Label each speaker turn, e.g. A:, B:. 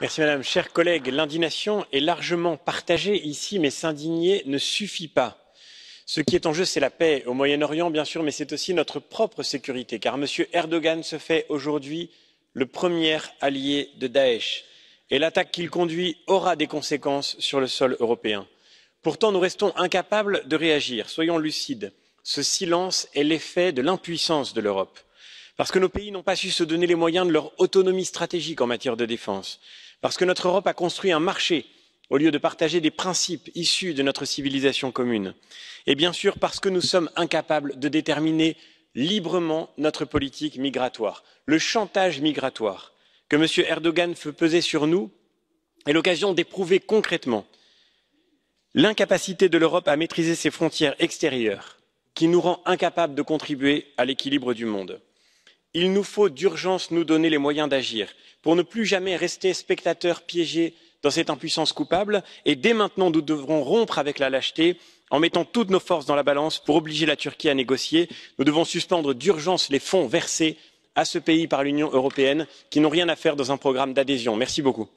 A: Merci, madame chers collègues l'indignation est largement partagée ici mais s'indigner ne suffit pas. ce qui est en jeu c'est la paix au moyen orient bien sûr mais c'est aussi notre propre sécurité car m. erdogan se fait aujourd'hui le premier allié de daech et l'attaque qu'il conduit aura des conséquences sur le sol européen. pourtant nous restons incapables de réagir soyons lucides ce silence est l'effet de l'impuissance de l'europe parce que nos pays n'ont pas su se donner les moyens de leur autonomie stratégique en matière de défense parce que notre europe a construit un marché au lieu de partager des principes issus de notre civilisation commune et bien sûr parce que nous sommes incapables de déterminer librement notre politique migratoire. le chantage migratoire que m. erdogan fait peser sur nous est l'occasion d'éprouver concrètement l'incapacité de l'europe à maîtriser ses frontières extérieures qui nous rend incapables de contribuer à l'équilibre du monde il nous faut d'urgence nous donner les moyens d'agir pour ne plus jamais rester spectateurs piégés dans cette impuissance coupable et dès maintenant nous devrons rompre avec la lâcheté en mettant toutes nos forces dans la balance pour obliger la turquie à négocier. nous devons suspendre d'urgence les fonds versés à ce pays par l'union européenne qui n'ont rien à faire dans un programme d'adhésion. merci beaucoup.